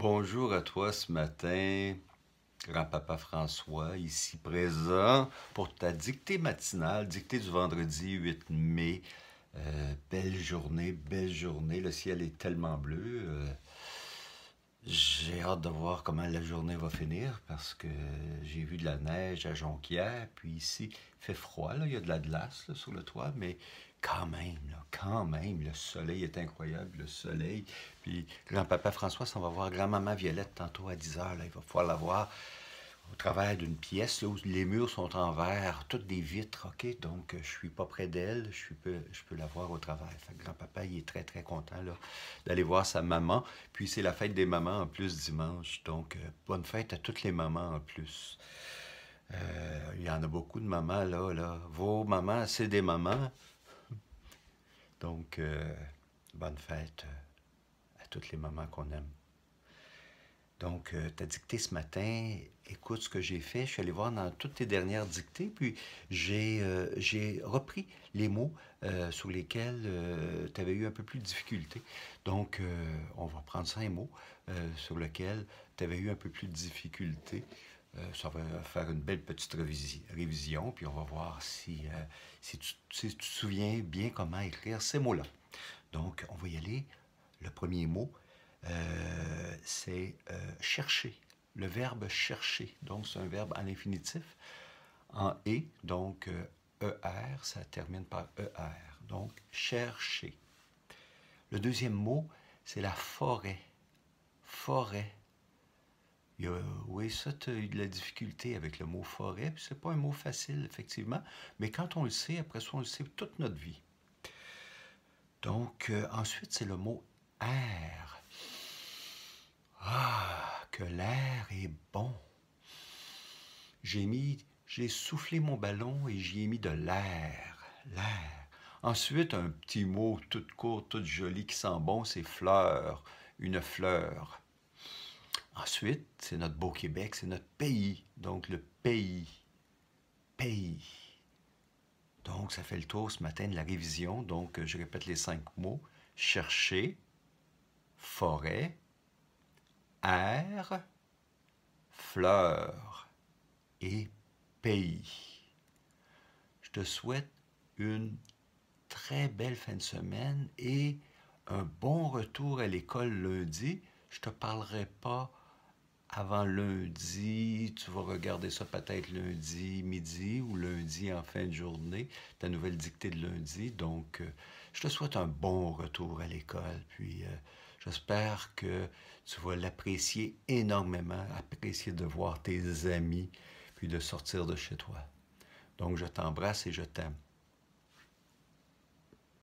Bonjour à toi ce matin, grand-papa François, ici présent pour ta dictée matinale, dictée du vendredi 8 mai. Euh, belle journée, belle journée, le ciel est tellement bleu. Euh, j'ai hâte de voir comment la journée va finir parce que j'ai vu de la neige à Jonquière, puis ici, il fait froid, là, il y a de la glace sur le toit, mais quand même, quand même, le soleil est incroyable, le soleil. Puis grand-papa François s'en va voir grand-maman Violette tantôt à 10 heures, là, il va falloir la voir au travers d'une pièce où les murs sont en verre, toutes des vitres, OK? Donc, je suis pas près d'elle, je, peux, je peux la voir au travers. grand-papa, il est très, très content d'aller voir sa maman. Puis, c'est la fête des mamans en plus dimanche. Donc, euh, bonne fête à toutes les mamans en plus. Euh, il y en a beaucoup de mamans, là, là. Vos mamans, c'est des mamans. Donc, euh, bonne fête à toutes les mamans qu'on aime. Donc, tu euh, ta dictée ce matin, écoute ce que j'ai fait. Je suis allé voir dans toutes tes dernières dictées, puis j'ai euh, repris les mots euh, sur lesquels tu avais eu un peu plus de difficulté. Donc, on va prendre cinq mots sur lesquels tu avais eu un peu plus de difficulté. ça va faire une belle petite révision, révision puis on va voir si, tu, te souviens bien comment écrire ces mots-là. Donc, on va y aller. Le premier mot, c'est euh, chercher, le verbe chercher. Donc, c'est un verbe en l'infinitif en E, donc euh, ER, ça termine par ER. Donc, chercher. Le deuxième mot, c'est la forêt. Forêt. oui, ça, tu as eu de la difficulté avec le mot forêt, puis n'est pas un mot facile, effectivement, mais quand on le sait, après ça, on le sait toute notre vie. Donc, euh, ensuite, c'est le mot air. Er l'air est bon. J'ai mis, j'ai soufflé mon ballon et j'y ai mis de l'air, l'air. Ensuite, un petit mot tout court, tout joli, qui sent bon, c'est fleur, une fleur. Ensuite, c'est notre beau Québec, c'est notre pays, donc le pays, pays. Donc, ça fait le tour ce matin de la révision, donc je répète les cinq mots, chercher, forêt, air, fleurs et pays. Je te souhaite une très belle fin de semaine et un bon retour à l'école lundi. Je te parlerai pas avant lundi, tu vas regarder ça peut-être lundi midi ou lundi en fin de journée, ta nouvelle dictée de lundi. Donc, euh, je te souhaite un bon retour à l'école, puis euh, J'espère que tu vas l'apprécier énormément, apprécier de voir tes amis, puis de sortir de chez toi. Donc, je t'embrasse et je t'aime.